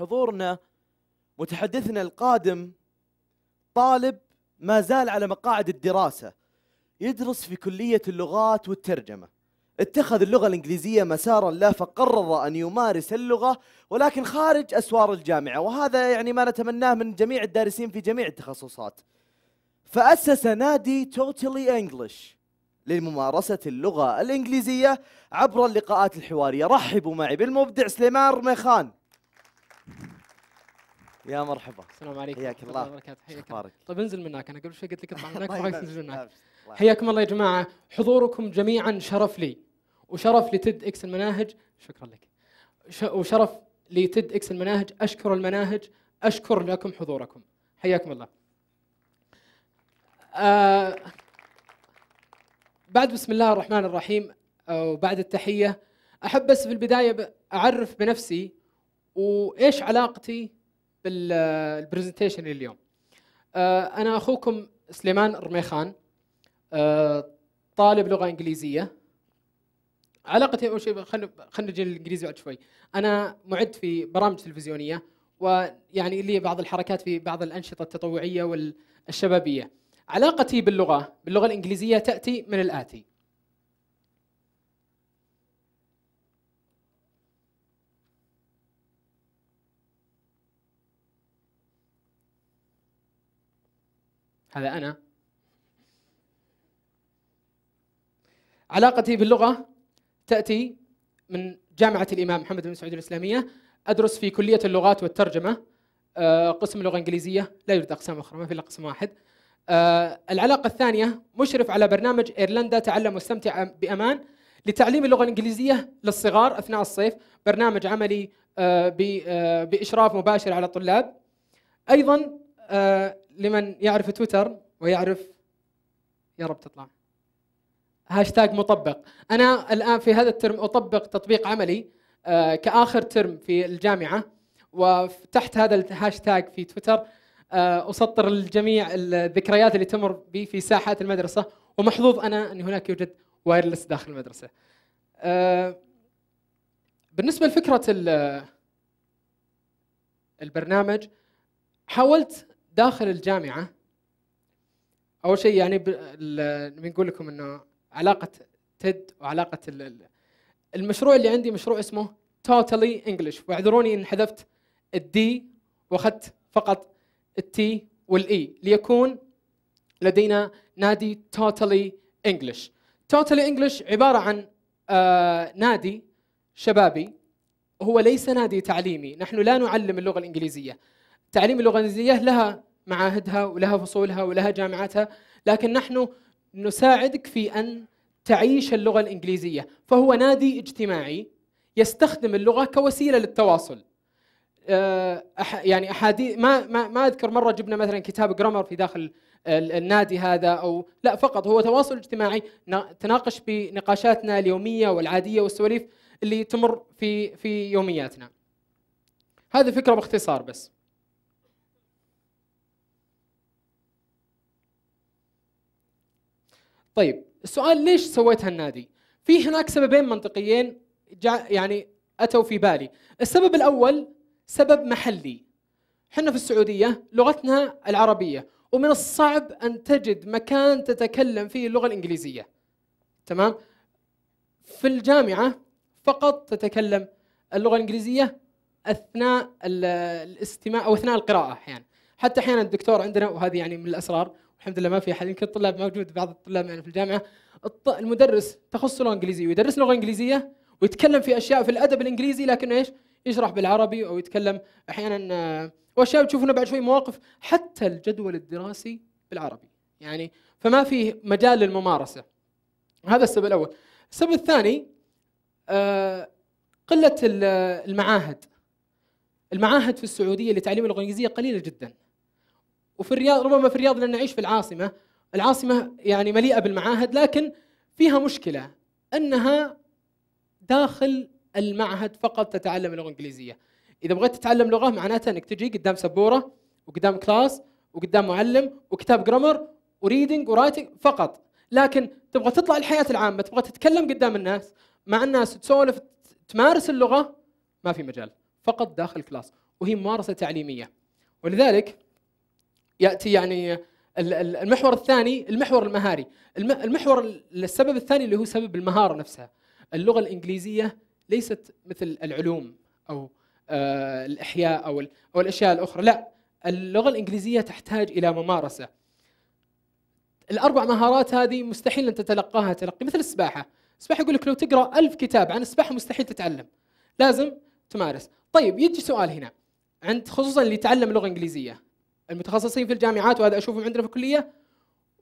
حضورنا متحدثنا القادم طالب ما زال على مقاعد الدراسة يدرس في كلية اللغات والترجمة اتخذ اللغة الإنجليزية مسارا له فقرر أن يمارس اللغة ولكن خارج أسوار الجامعة وهذا يعني ما نتمناه من جميع الدارسين في جميع التخصصات فأسس نادي Totally انجلش لممارسة اللغة الإنجليزية عبر اللقاءات الحوارية رحبوا معي بالمبدع سليمان رميخان يا مرحبا السلام عليكم حياك الله وبركاته حياك الله طيب انزل من هناك انا قبل شوي قلت لك اطلع من هناك وراك تنزل من هناك حياكم الله يا جماعه حضوركم جميعا شرف لي وشرف لتد اكس المناهج شكرا لك وشرف لتد اكس المناهج اشكر المناهج اشكر لكم حضوركم حياكم الله آه بعد بسم الله الرحمن الرحيم آه، وبعد التحيه احب بس في البدايه اعرف بنفسي وايش علاقتي بالبرزنتيشن اليوم آه، انا اخوكم سليمان رميخان آه، طالب لغه انجليزيه علاقتي اول شيء خلينا خلينا نجي للانجليزي بعد شوي انا معد في برامج تلفزيونيه ويعني لي بعض الحركات في بعض الانشطه التطوعيه والشبابيه علاقتي باللغه باللغه الانجليزيه تاتي من الاتي هذا أنا علاقتي باللغة تأتي من جامعة الإمام محمد بن سعود الإسلامية أدرس في كلية اللغات والترجمة آه، قسم اللغه الانجليزيه لا يوجد أقسام أخرى ما في إلا قسم واحد آه، العلاقة الثانية مشرف على برنامج إيرلندا تعلم واستمتع بأمان لتعليم اللغة الإنجليزية للصغار أثناء الصيف برنامج عملي آه، بإشراف مباشر على الطلاب أيضا لمن يعرف تويتر ويعرف يا رب تطلع هاشتاج مطبق انا الان في هذا الترم اطبق تطبيق عملي آه، كاخر ترم في الجامعه وتحت هذا الهاشتاج في تويتر آه، اسطر الجميع الذكريات اللي تمر بي في ساحات المدرسه ومحظوظ انا ان هناك يوجد وايرلس داخل المدرسه آه، بالنسبه لفكره البرنامج حاولت داخل الجامعه اول شيء يعني بنقول لكم انه علاقه تد وعلاقه المشروع اللي عندي مشروع اسمه توتالي انجلش واعذروني ان حذفت الدي واخذت فقط التي والاي e. ليكون لدينا نادي توتالي انجلش توتالي انجلش عباره عن آه، نادي شبابي هو ليس نادي تعليمي نحن لا نعلم اللغه الانجليزيه تعليم اللغه الانجليزيه لها معاهدها ولها فصولها ولها جامعاتها لكن نحن نساعدك في أن تعيش اللغة الإنجليزية فهو نادي اجتماعي يستخدم اللغة كوسيلة للتواصل آه، أح يعني أحاديث ما, ما, ما أذكر مرة جبنا مثلا كتاب جرامر في داخل النادي هذا أو لا فقط هو تواصل اجتماعي تناقش بنقاشاتنا اليومية والعادية والسواليف اللي تمر في في يومياتنا هذه فكرة باختصار بس طيب السؤال ليش سويت هالنادي؟ في هناك سببين منطقيين يعني اتوا في بالي، السبب الاول سبب محلي. احنا في السعوديه لغتنا العربيه ومن الصعب ان تجد مكان تتكلم فيه اللغه الانجليزيه. تمام؟ في الجامعه فقط تتكلم اللغه الانجليزيه اثناء الاستماع او اثناء القراءه احيانا. يعني. حتى احيانا الدكتور عندنا وهذه يعني من الاسرار الحمد لله ما في احد يمكن الطلاب موجود بعض الطلاب معنا في الجامعه المدرس تخصص لغه انجليزيه ويدرس لغه انجليزيه ويتكلم في اشياء في الادب الانجليزي لكن ايش؟ يشرح بالعربي او يتكلم احيانا آه، واشياء تشوفونها بعد شوي مواقف حتى الجدول الدراسي بالعربي يعني فما في مجال للممارسه هذا السبب الاول السبب الثاني آه، قله المعاهد المعاهد في السعوديه لتعليم اللغه الانجليزيه قليله جدا وفي الرياض ربما في الرياض لان نعيش في العاصمه العاصمه يعني مليئه بالمعاهد لكن فيها مشكله انها داخل المعهد فقط تتعلم اللغه الانجليزيه اذا بغيت تتعلم لغه معناتها انك تجي قدام سبوره وقدام كلاس وقدام معلم وكتاب جرامر وريدنج ورايتنج فقط لكن تبغى تطلع الحياه العامه تبغى تتكلم قدام الناس مع الناس تسولف تمارس اللغه ما في مجال فقط داخل كلاس وهي ممارسه تعليميه ولذلك ياتي يعني المحور الثاني المحور المهاري المحور السبب الثاني اللي هو سبب المهاره نفسها اللغه الانجليزيه ليست مثل العلوم او آه، الاحياء او او الاشياء الاخرى لا اللغه الانجليزيه تحتاج الى ممارسه الاربع مهارات هذه مستحيل ان تتلقاها تلقي مثل السباحه السباحه يقول لك لو تقرا ألف كتاب عن السباحه مستحيل تتعلم لازم تمارس طيب يجي سؤال هنا عند خصوصا اللي يتعلم لغه انجليزيه المتخصصين في الجامعات وهذا اشوفهم عندنا في الكليه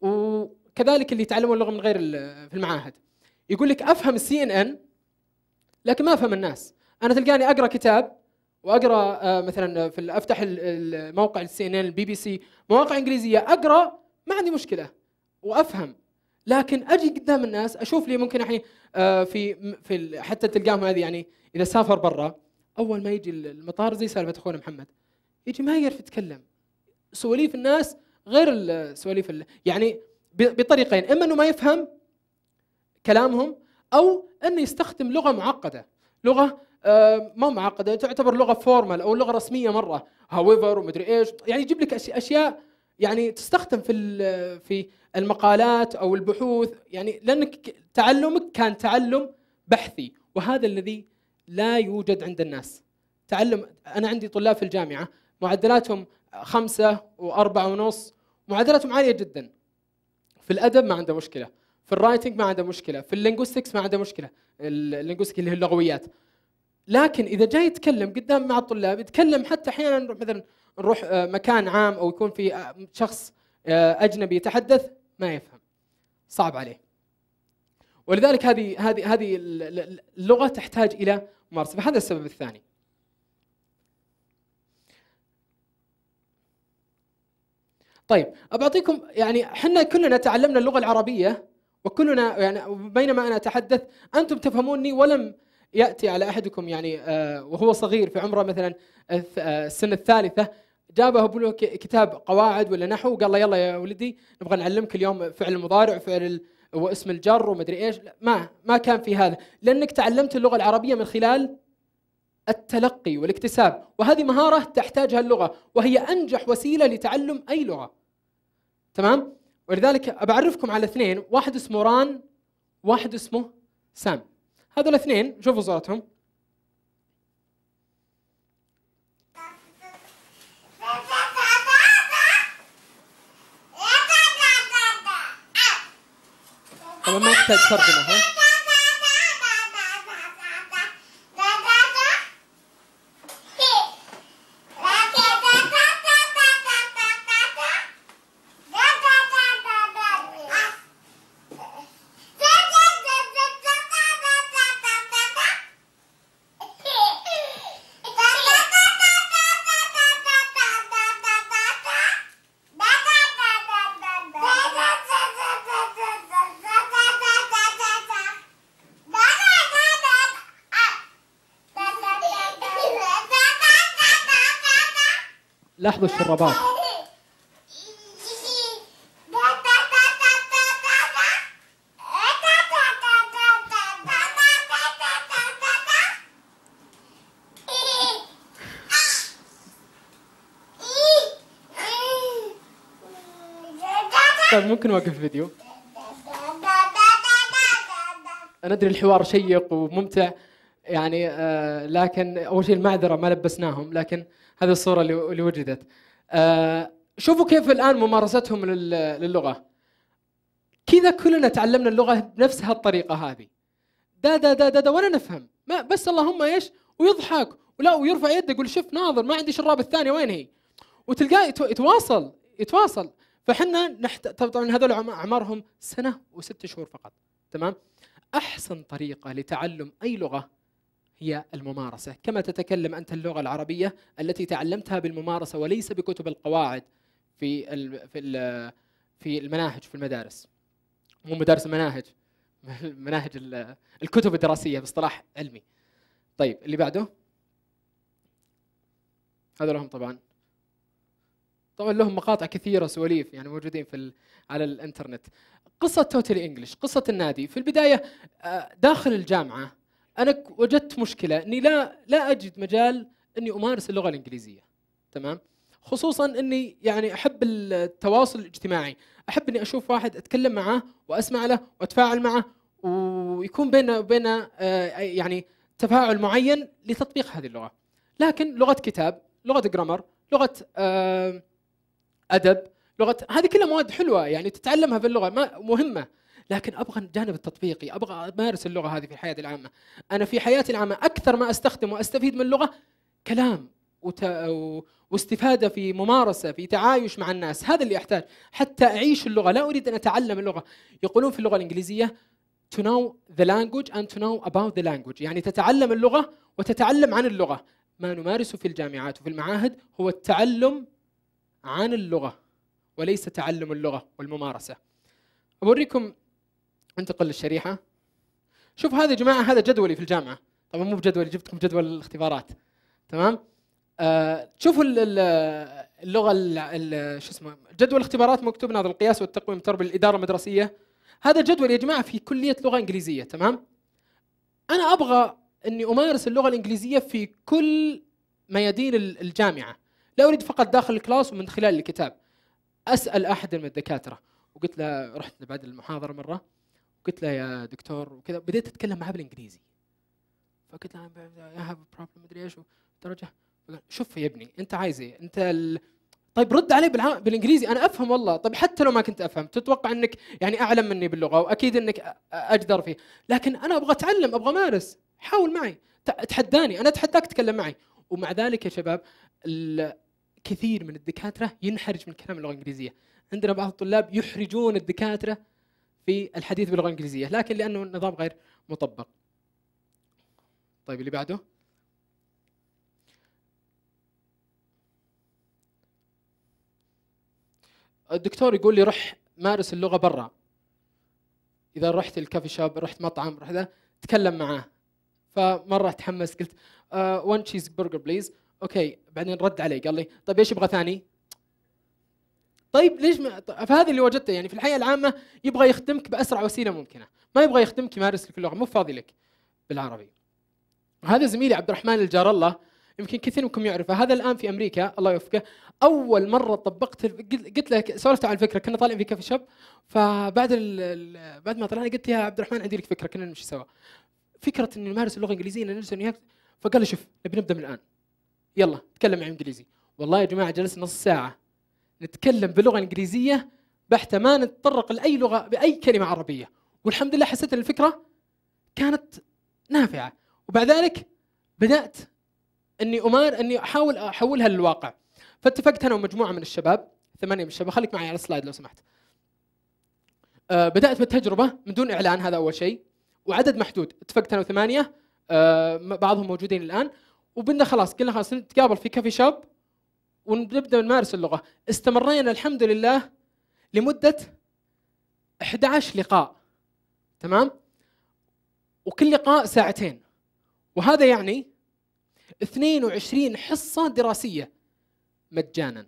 وكذلك اللي يتعلمون اللغه من غير في المعاهد يقول لك افهم السي ان ان لكن ما افهم الناس انا تلقاني اقرا كتاب واقرا آه، مثلا في افتح الموقع السي ان ان البي بي سي مواقع انجليزيه اقرا ما عندي مشكله وافهم لكن اجي قدام الناس اشوف لي ممكن الحين آه، في في حتى تلقاهم هذه يعني اذا سافر برا اول ما يجي المطار زي سالفه اخونا محمد يجي ما يعرف يتكلم سواليف الناس غير سواليف يعني بطريقين اما انه ما يفهم كلامهم او انه يستخدم لغه معقده لغه آه، ما معقده تعتبر لغه فورمال او لغه رسميه مره هاويفر ومدري ايش يعني يجيب لك اشياء يعني تستخدم في في المقالات او البحوث يعني لانك تعلمك كان تعلم بحثي وهذا الذي لا يوجد عند الناس تعلم انا عندي طلاب في الجامعه معدلاتهم خمسة وأربعة ونص معادلتهم عالية جدا في الأدب ما عنده مشكلة في الرايتنج ما عنده مشكلة في اللينغوستكس ما عنده مشكلة اللينغوستيك اللي هي اللغويات لكن إذا جاي يتكلم قدام مع الطلاب يتكلم حتى أحيانا نروح مثلا نروح آه، مكان عام أو يكون في آه، شخص آه، أجنبي يتحدث ما يفهم صعب عليه ولذلك هذه هذه هذه اللغة تحتاج إلى ممارسة فهذا السبب الثاني طيب أبعطيكم يعني حنا كلنا تعلمنا اللغة العربية وكلنا يعني بينما أنا أتحدث أنتم تفهموني ولم يأتي على أحدكم يعني آه، وهو صغير في عمره مثلا آه، السنة الثالثة جابه له كتاب قواعد ولا نحو وقال له يلا يا ولدي نبغى نعلمك اليوم فعل المضارع وفعل واسم الجر ومدري ايش ما ما كان في هذا لانك تعلمت اللغه العربيه من خلال التلقي والاكتساب وهذه مهارة تحتاجها اللغة وهي أنجح وسيلة لتعلم أي لغة تمام؟ ولذلك بعرفكم على اثنين واحد اسمه ران واحد اسمه سام هذول الاثنين شوفوا صورتهم طبعا ما يحتاج ترجمة ها لاحظوا الشرابات طيب ممكن نوقف الفيديو انا ادري الحوار شيق وممتع يعني آه، لكن اول شيء المعذره ما لبسناهم لكن هذه الصوره اللي, وجدت آه، شوفوا كيف الان ممارستهم للغه كذا كلنا تعلمنا اللغه بنفس هالطريقه هذه دا دا دا دا, دا ولا نفهم ما بس اللهم ايش ويضحك ولا ويرفع يده يقول شوف ناظر ما عندي شراب الثانيه وين هي وتلقاه يتواصل يتواصل فحنا نحت... طبعا هذول اعمارهم سنه وست شهور فقط تمام احسن طريقه لتعلم اي لغه هي الممارسة كما تتكلم أنت اللغة العربية التي تعلمتها بالممارسة وليس بكتب القواعد في في في المناهج في المدارس مو مدارس المناهج مناهج الكتب الدراسية باصطلاح علمي طيب اللي بعده هذا لهم طبعا طبعا لهم مقاطع كثيره سواليف يعني موجودين في على الانترنت قصه توتال انجلش قصه النادي في البدايه آه، داخل الجامعه انا وجدت مشكله اني لا لا اجد مجال اني امارس اللغه الانجليزيه تمام خصوصا اني يعني احب التواصل الاجتماعي احب اني اشوف واحد اتكلم معاه واسمع له واتفاعل معه ويكون بيننا وبيننا آه، يعني تفاعل معين لتطبيق هذه اللغه لكن لغه كتاب لغه جرامر لغه آه، ادب لغه هذه كلها مواد حلوه يعني تتعلمها في اللغه مهمه لكن ابغى الجانب التطبيقي ابغى امارس اللغه هذه في الحياه العامه انا في حياتي العامه اكثر ما استخدم واستفيد من اللغه كلام وت... واستفاده في ممارسه في تعايش مع الناس هذا اللي احتاج حتى اعيش اللغه لا اريد ان اتعلم اللغه يقولون في اللغه الانجليزيه to know the language and to know about the language يعني تتعلم اللغه وتتعلم عن اللغه ما نمارسه في الجامعات وفي المعاهد هو التعلم عن اللغه وليس تعلم اللغه والممارسه اوريكم انتقل للشريحه شوف هذا يا جماعه هذا جدولي في الجامعه طبعا مو بجدولي جبتكم جدول الاختبارات تمام آه شوفوا اللغه شو اسمه جدول الاختبارات مكتوب ناظر القياس والتقويم التربوي الاداره المدرسيه هذا جدول يا جماعه في كليه لغه انجليزيه تمام انا ابغى اني امارس اللغه الانجليزيه في كل ميادين الجامعه لا اريد فقط داخل الكلاس ومن خلال الكتاب اسال احد من الدكاتره وقلت له رحت بعد المحاضره مره قلت له يا دكتور وكذا بديت اتكلم معاه بالانجليزي فقلت له اي هاف بروبلم مدري ايش درجه شوف يا ابني انت عايز ايه انت ال... طيب رد علي بالع... بالانجليزي انا افهم والله طيب حتى لو ما كنت افهم تتوقع انك يعني اعلم مني باللغه واكيد انك اجدر فيه لكن انا ابغى اتعلم ابغى امارس حاول معي تحداني انا اتحداك تكلم معي ومع ذلك يا شباب كثير من الدكاتره ينحرج من كلام اللغه الانجليزيه عندنا بعض الطلاب يحرجون الدكاتره في الحديث باللغه الانجليزيه لكن لانه النظام غير مطبق طيب اللي بعده الدكتور يقول لي روح مارس اللغه برا اذا رحت الكافي شوب رحت مطعم رحت تكلم معاه فمره تحمس قلت وان تشيز برجر بليز اوكي بعدين رد علي قال لي طيب ايش يبغى ثاني؟ طيب ليش ما فهذا اللي وجدته يعني في الحياه العامه يبغى يخدمك باسرع وسيله ممكنه ما يبغى يخدمك يمارس لك اللغه مو فاضي لك بالعربي هذا زميلي عبد الرحمن الجار الله يمكن كثير منكم يعرفه هذا الان في امريكا الله يوفقه اول مره طبقت قلت له سولفت على الفكره كنا طالعين في كافي شوب فبعد ال... بعد ما طلعنا قلت يا عبد الرحمن عندي لك فكره كنا نمشي سوا فكره اني نمارس اللغه الانجليزيه نجلس فقال لي شوف نبي نبدا من الان يلا تكلم معي انجليزي والله يا جماعه جلسنا نص ساعه نتكلم بلغه انجليزيه بحته ما نتطرق لاي لغه باي كلمه عربيه والحمد لله حسيت ان الفكره كانت نافعه وبعد ذلك بدات اني امار اني احاول احولها للواقع فاتفقت انا ومجموعه من الشباب ثمانيه من الشباب خليك معي على السلايد لو سمحت أه بدات بالتجربه من دون اعلان هذا اول شيء وعدد محدود اتفقت انا وثمانيه أه بعضهم موجودين الان وبدنا خلاص قلنا خلاص نتقابل في كافي شوب ونبدا نمارس اللغه استمرينا الحمد لله لمده 11 لقاء تمام وكل لقاء ساعتين وهذا يعني 22 حصه دراسيه مجانا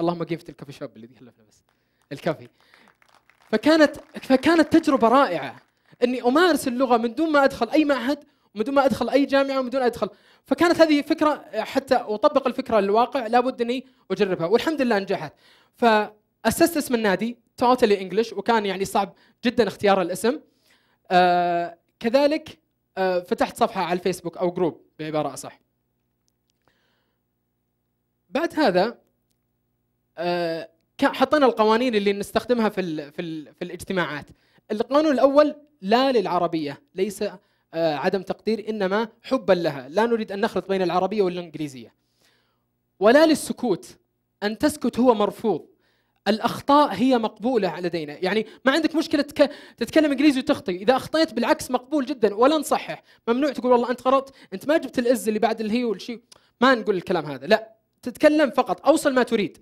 اللهم قيمة الكافي شوب الذي هلفنا بس الكافي فكانت فكانت تجربه رائعه اني امارس اللغه من دون ما ادخل اي معهد ومن دون ما ادخل اي جامعه ومن دون ادخل فكانت هذه فكره حتى اطبق الفكره للواقع لابد اني اجربها والحمد لله نجحت فاسست اسم النادي توتالي انجلش وكان يعني صعب جدا اختيار الاسم آه كذلك آه فتحت صفحه على الفيسبوك او جروب بعباره اصح بعد هذا آه حطينا القوانين اللي نستخدمها في الـ في, الـ في الاجتماعات القانون الاول لا للعربيه ليس آه، عدم تقدير انما حبا لها لا نريد ان نخلط بين العربيه والانجليزيه ولا للسكوت ان تسكت هو مرفوض الاخطاء هي مقبوله لدينا يعني ما عندك مشكله تتكلم انجليزي وتخطئ اذا اخطيت بالعكس مقبول جدا ولا نصحح ممنوع تقول والله انت غلطت انت ما جبت الاز اللي بعد الهي والشي ما نقول الكلام هذا لا تتكلم فقط اوصل ما تريد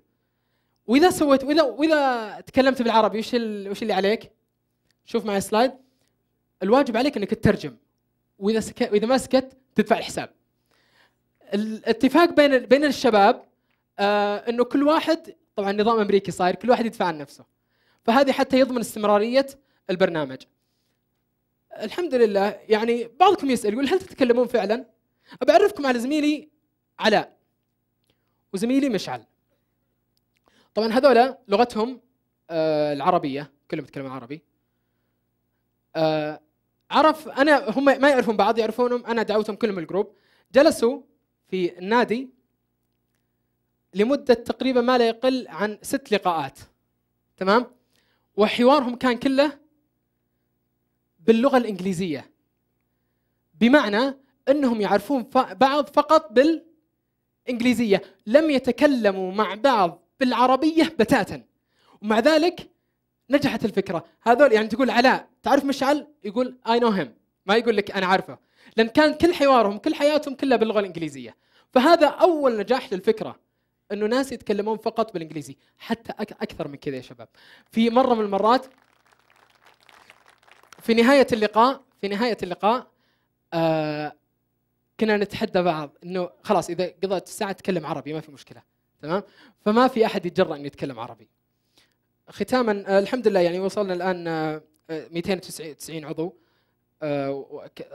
واذا سويت واذا واذا تكلمت بالعربي وش وش اللي عليك شوف معي سلايد الواجب عليك انك تترجم واذا سكت واذا ما سكت تدفع الحساب الاتفاق بين بين الشباب آه انه كل واحد طبعا نظام امريكي صاير كل واحد يدفع عن نفسه فهذه حتى يضمن استمراريه البرنامج الحمد لله يعني بعضكم يسال يقول هل تتكلمون فعلا بعرفكم على زميلي علاء وزميلي مشعل طبعا هذولا لغتهم آه العربيه كلهم يتكلمون عربي آه عرف انا هم ما يعرفون بعض يعرفونهم انا دعوتهم كلهم الجروب جلسوا في النادي لمده تقريبا ما لا يقل عن ست لقاءات تمام وحوارهم كان كله باللغه الانجليزيه بمعنى انهم يعرفون بعض فقط بالانجليزيه لم يتكلموا مع بعض بالعربيه بتاتا ومع ذلك نجحت الفكره هذول يعني تقول علاء تعرف مشعل يقول اي نو هيم ما يقول لك انا عارفه لان كان كل حوارهم كل حياتهم كلها باللغه الانجليزيه فهذا اول نجاح للفكره انه ناس يتكلمون فقط بالانجليزي حتى اكثر من كذا يا شباب في مره من المرات في نهايه اللقاء في نهايه اللقاء آه كنا نتحدى بعض انه خلاص اذا قضيت الساعه تكلم عربي ما في مشكله تمام فما في احد يتجرأ انه يتكلم عربي ختاما آه، الحمد لله يعني وصلنا الان 290 آه، آه، عضو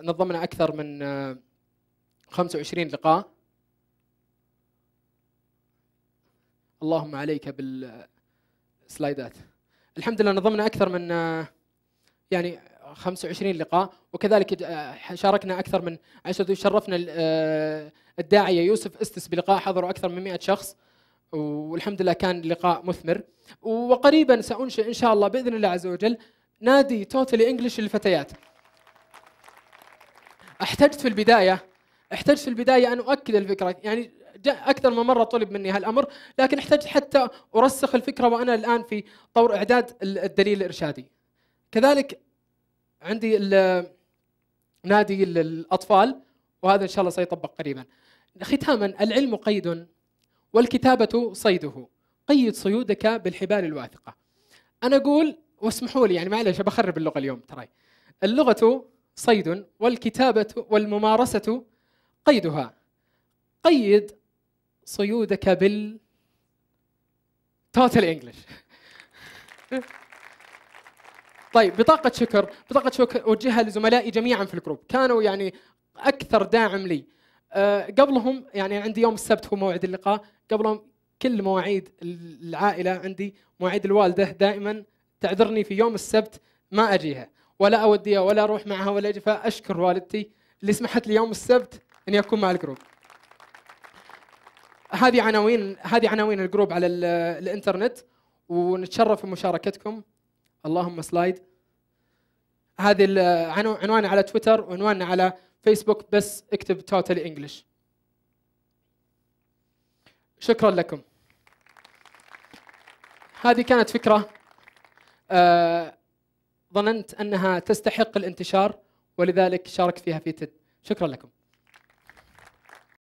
نظمنا اكثر من 25 لقاء اللهم عليك بالسلايدات الحمد لله نظمنا اكثر من يعني 25 لقاء وكذلك شاركنا اكثر من عشرة شرفنا الداعيه يوسف استس بلقاء حضروا اكثر من 100 شخص والحمد لله كان لقاء مثمر وقريبا سانشئ ان شاء الله باذن الله عز وجل نادي توتالي انجلش للفتيات احتجت في البدايه احتجت في البدايه ان اؤكد الفكره يعني اكثر من مره طلب مني هالامر لكن احتجت حتى ارسخ الفكره وانا الان في طور اعداد الدليل الارشادي كذلك عندي نادي الاطفال وهذا ان شاء الله سيطبق قريبا ختاما العلم قيد والكتابة صيده قيد صيودك بالحبال الواثقة أنا أقول واسمحوا لي يعني معلش بخرب اللغة اليوم تراي اللغة صيد والكتابة والممارسة قيدها قيد صيودك بال توتال انجلش طيب بطاقة شكر بطاقة شكر أوجهها لزملائي جميعا في الجروب كانوا يعني أكثر داعم لي آه، قبلهم يعني عندي يوم السبت هو موعد اللقاء قبلهم كل مواعيد العائله عندي مواعيد الوالده دائما تعذرني في يوم السبت ما اجيها ولا اوديها ولا اروح معها ولا اجي فاشكر والدتي اللي سمحت لي يوم السبت اني اكون مع الجروب. هذه عناوين هذه عناوين الجروب على الانترنت ونتشرف بمشاركتكم اللهم سلايد هذه عنواننا على تويتر وعنواننا على فيسبوك بس اكتب توتالي انجلش شكرا لكم هذه كانت فكرة آه ظننت أنها تستحق الانتشار ولذلك شاركت فيها في تد شكرا لكم